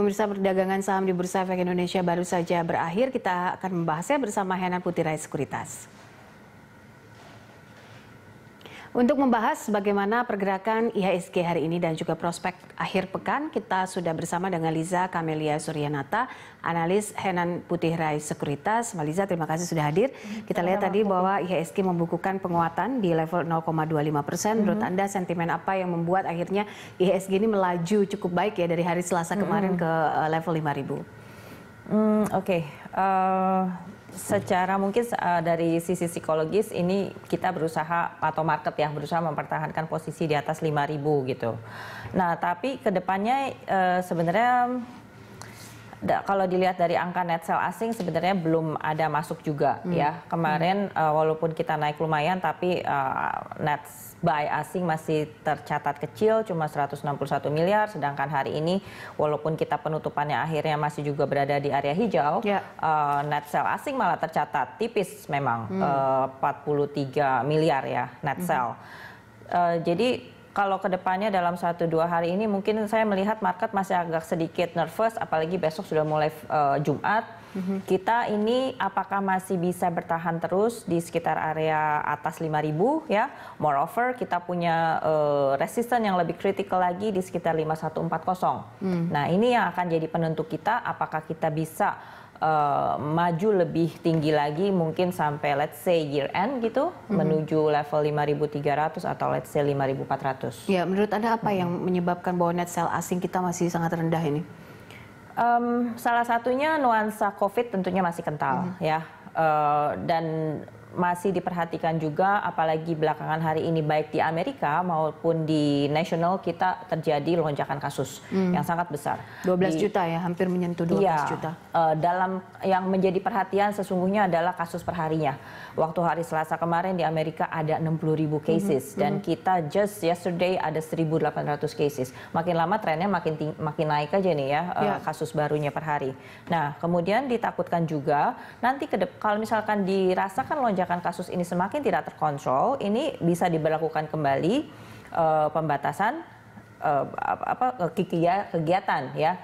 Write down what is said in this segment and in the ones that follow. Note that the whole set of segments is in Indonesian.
Pemirsa perdagangan saham di Bursa Efek Indonesia baru saja berakhir. Kita akan membahasnya bersama Hena Putirai Sekuritas. Untuk membahas bagaimana pergerakan IHSG hari ini dan juga prospek akhir pekan, kita sudah bersama dengan Liza Kamelia Suryanata, analis Henan Putih Rai Sekuritas. Mbak Liza, terima kasih sudah hadir. Kita lihat tadi bahwa IHSG membukukan penguatan di level 0,25 persen. Menurut mhm. Anda sentimen apa yang membuat akhirnya IHSG ini melaju cukup baik ya dari hari Selasa mhm. kemarin ke eh, level 5000? Hmm, Oke, okay. uh, eh, secara mungkin uh, dari sisi psikologis ini kita berusaha atau market ya berusaha mempertahankan posisi di atas 5.000 gitu. Nah, tapi kedepannya uh, eh, sebenarnya da, kalau dilihat dari angka net sell asing sebenarnya belum ada masuk juga hmm. ya. Kemarin hmm. Uh, walaupun kita naik lumayan tapi uh, net buy asing masih tercatat kecil cuma 161 miliar sedangkan hari ini walaupun kita penutupannya akhirnya masih juga berada di area hijau yeah. Ya. uh, net sell asing malah tercatat tipis memang hmm. Eh, uh, 43 miliar ya net hmm. sell. -hmm. uh, jadi kalau kedepannya dalam satu dua hari ini mungkin saya melihat market masih agak sedikit nervous, apalagi besok sudah mulai uh, Jumat. Mm-hmm. Kita ini apakah masih bisa bertahan terus di sekitar area atas 5000 ya? Moreover, kita punya uh, eh, resisten yang lebih kritikal lagi di sekitar 5140. Mm. Nah, ini yang akan jadi penentu kita apakah kita bisa uh, maju lebih tinggi lagi mungkin sampai let's say year end gitu mm-hmm. menuju level 5.300 atau let's say 5.400. Ya, menurut Anda apa mm-hmm. yang menyebabkan bahwa net sell asing kita masih sangat rendah ini? Um, salah satunya nuansa COVID tentunya masih kental mm-hmm. ya. Uh, dan masih diperhatikan juga apalagi belakangan hari ini baik di Amerika maupun di nasional kita terjadi lonjakan kasus hmm. yang sangat besar. 12 di, juta ya, hampir menyentuh 12 iya, juta. Uh, dalam yang menjadi perhatian sesungguhnya adalah kasus perharinya. Waktu hari Selasa kemarin di Amerika ada 60 ribu hmm, cases hmm. dan hmm. kita just yesterday ada 1.800 cases. Makin lama trennya makin ting makin naik aja nih ya, eh, ya. Uh, kasus barunya per hari. Nah kemudian ditakutkan juga nanti ke kalau misalkan dirasakan lonjakan lonjakan kasus ini semakin tidak terkontrol, ini bisa diberlakukan kembali uh, pembatasan uh, apa kegiatan ya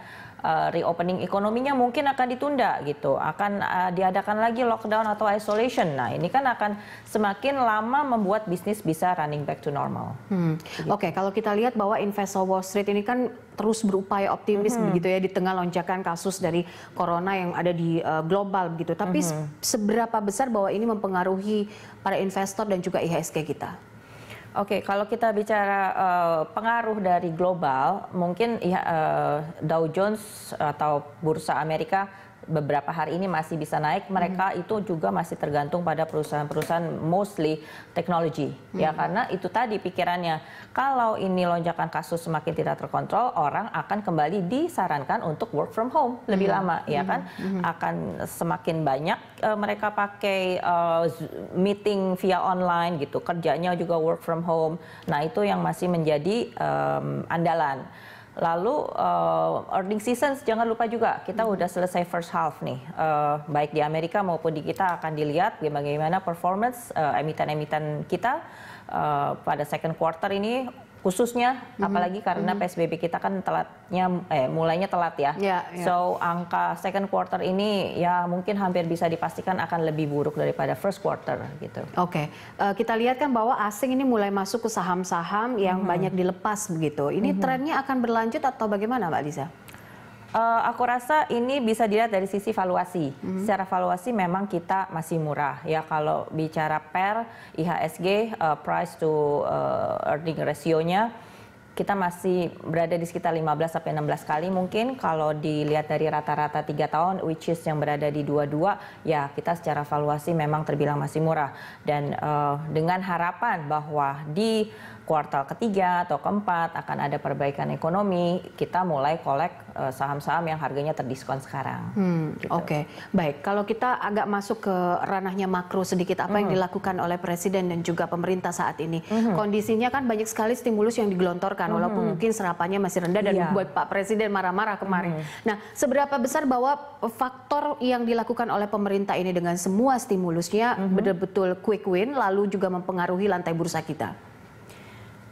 uh, reopening ekonominya mungkin akan ditunda gitu, akan uh, diadakan lagi lockdown atau isolation. Nah ini kan akan semakin lama membuat bisnis bisa running back to normal. Hmm. Gitu. Oke, okay, kalau kita lihat bahwa investor Wall Street ini kan terus berupaya optimis mm-hmm. begitu ya di tengah lonjakan kasus dari corona yang ada di uh, global begitu. Tapi mm-hmm. seberapa besar bahwa ini mempengaruhi para investor dan juga IHSG kita? Oke, okay, kalau kita bicara uh, pengaruh dari global, mungkin uh, Dow Jones atau bursa Amerika beberapa hari ini masih bisa naik, hmm. mereka hmm. itu juga masih tergantung pada perusahaan-perusahaan mostly teknologi. Ya hmm. Ya karena itu tadi pikirannya, kalau ini lonjakan kasus semakin tidak terkontrol, orang akan kembali disarankan untuk work from home lebih hmm. lama, ya kan? kan? Hmm. Akan semakin banyak uh, mereka pakai uh, meeting via online gitu, kerjanya juga work from home. Nah, itu yang masih menjadi um, andalan. Lalu uh, earning season jangan lupa juga kita hmm. udah selesai first half nih. Uh, baik di Amerika maupun di kita akan dilihat bagaimana performance eh, emiten-emiten uh, kita uh, pada second quarter ini khususnya mm-hmm. apalagi karena mm-hmm. PSBB kita kan telatnya eh mulainya telat ya. Yeah, yeah. So angka second quarter ini ya mungkin hampir bisa dipastikan akan lebih buruk daripada first quarter gitu. Oke. Okay. Uh, eh, kita lihat kan bahwa asing ini mulai masuk ke saham-saham yang mm-hmm. banyak dilepas begitu. Ini mm-hmm. trennya akan berlanjut atau bagaimana Mbak Lisa Uh, aku rasa ini bisa dilihat dari sisi valuasi. Mm-hmm. Secara valuasi memang kita masih murah ya kalau bicara per IHSG uh, eh, price to uh, earning ratio-nya kita masih berada di sekitar 15 sampai 16 kali mungkin kalau dilihat dari rata-rata tiga tahun which is yang berada di 22 ya kita secara valuasi memang terbilang masih murah dan uh, dengan harapan bahwa di kuartal ketiga atau keempat akan ada perbaikan ekonomi kita mulai kolek eh, saham-saham yang harganya terdiskon sekarang. Hmm, gitu. Oke, okay. baik. Kalau kita agak masuk ke ranahnya makro sedikit apa hmm. yang dilakukan oleh presiden dan juga pemerintah saat ini. Hmm. Kondisinya kan banyak sekali stimulus yang digelontorkan kan walaupun hmm. mungkin serapannya masih rendah dan yeah. membuat Pak Presiden marah-marah kemarin. Hmm. Nah, seberapa besar bahwa faktor yang dilakukan oleh pemerintah ini dengan semua stimulusnya hmm. betul-betul quick win lalu juga mempengaruhi lantai bursa kita?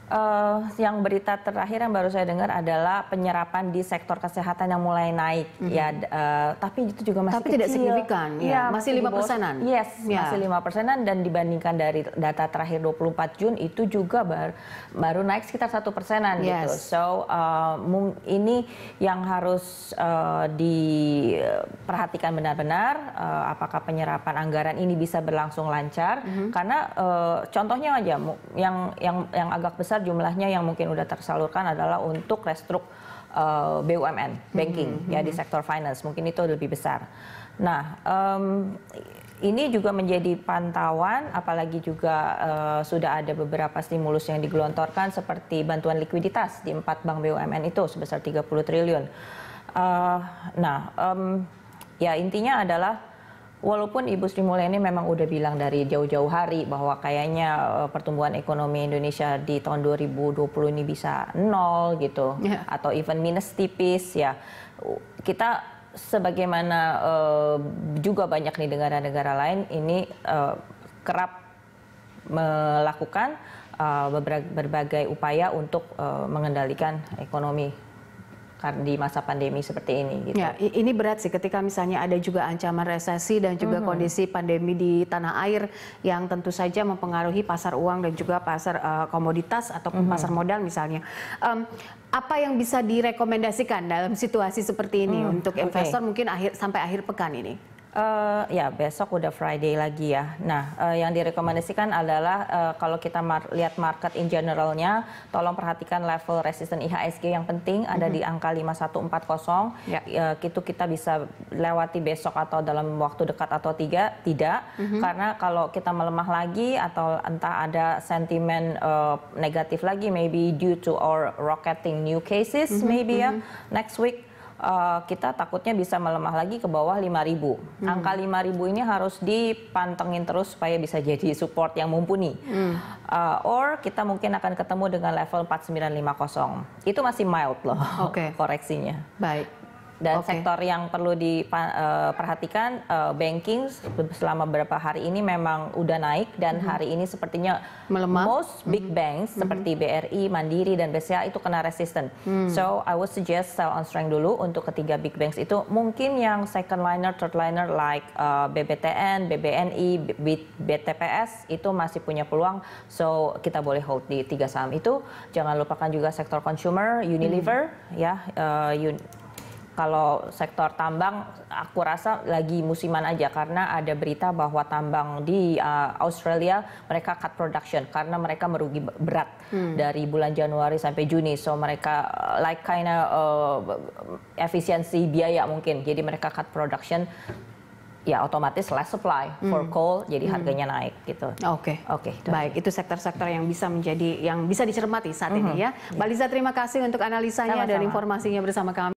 Uh, yang berita terakhir yang baru saya dengar adalah penyerapan di sektor kesehatan yang mulai naik mm -hmm. ya uh, tapi itu juga masih tapi kecil. tidak signifikan ya, ya masih lima persenan yes ya. masih lima persenan dan dibandingkan dari data terakhir 24 Jun itu juga baru baru naik sekitar satu persenan gitu. yes. gitu so uh, ini yang harus uh, diperhatikan benar-benar uh, apakah penyerapan anggaran ini bisa berlangsung lancar mm -hmm. karena uh, contohnya aja yang yang yang agak besar besar jumlahnya yang mungkin udah tersalurkan adalah untuk restruk uh, eh, BUMN, banking hmm. hmm ya hmm. di sektor finance mungkin itu lebih besar. Nah, um, ini juga menjadi pantauan, apalagi juga uh, sudah ada beberapa stimulus yang digelontorkan seperti bantuan likuiditas di empat bank BUMN itu sebesar 30 triliun. Uh, nah, um, ya intinya adalah walaupun Ibu Sri Mulyani memang udah bilang dari jauh-jauh hari bahwa kayaknya eh, pertumbuhan ekonomi Indonesia di tahun 2020 ini bisa nol gitu yeah. atau even minus tipis ya. Kita sebagaimana uh, juga banyak di negara-negara lain ini uh, kerap melakukan uh, berbagai upaya untuk uh, mengendalikan ekonomi Kan, di masa pandemi seperti ini. Gitu. Ya, ini berat sih ketika misalnya ada juga ancaman resesi dan juga hmm kondisi pandemi di tanah air yang tentu saja mempengaruhi pasar uang dan juga pasar uh, komoditas atau hmm pasar modal misalnya. Um, apa yang bisa direkomendasikan dalam situasi seperti ini mm, untuk investor okay. mungkin akhir sampai akhir pekan ini? Uh, ya besok udah Friday lagi ya. Nah uh, yang direkomendasikan adalah uh, kalau kita mar lihat market in generalnya, tolong perhatikan level resisten IHSG yang penting ada mm -hmm. di mm-hmm. angka 5140. Yeah. Uh, itu kita bisa lewati besok atau dalam waktu dekat atau tiga tidak, mm -hmm. karena kalau kita melemah lagi atau entah ada sentimen uh, negatif lagi, maybe due to our rocketing new cases, mm -hmm. maybe mm -hmm. ya mm-hmm. next week uh, kita takutnya bisa melemah lagi ke bawah 5000. Hmm. Angka 5000 ini harus dipantengin terus supaya bisa jadi support yang mumpuni. Hmm. Uh, or kita mungkin akan ketemu dengan level 4950. Itu masih mild loh okay. koreksinya. Baik. Dan okay. sektor yang perlu diperhatikan eh, uh, eh, banking selama beberapa hari ini memang udah naik dan mm -hmm. hari ini sepertinya melemah. Most big mm -hmm. banks mm -hmm. seperti mm-hmm. BRI, Mandiri dan BCA itu kena resisten. Mm. So I would suggest sell on strength dulu untuk ketiga big banks itu mungkin yang second liner, third liner like uh, eh, BBTN, BBNI, BTPS itu masih punya peluang. So kita boleh hold di tiga saham itu. Jangan lupakan juga sektor consumer, Unilever mm. ya uh, kalau sektor tambang aku rasa lagi musiman aja karena ada berita bahwa tambang di uh, Australia mereka cut production karena mereka merugi berat hmm. dari bulan Januari sampai Juni so mereka eh, like kind of uh, eh, efisiensi biaya mungkin jadi mereka cut production ya otomatis less supply hmm. for coal jadi hmm. harganya hmm. naik gitu. Oke. Okay. Oke. Okay, Baik, itu sektor-sektor yang bisa menjadi yang bisa dicermati saat mm -hmm. ini ya. Baliza terima kasih untuk analisanya Sama -sama. dan informasinya bersama kami.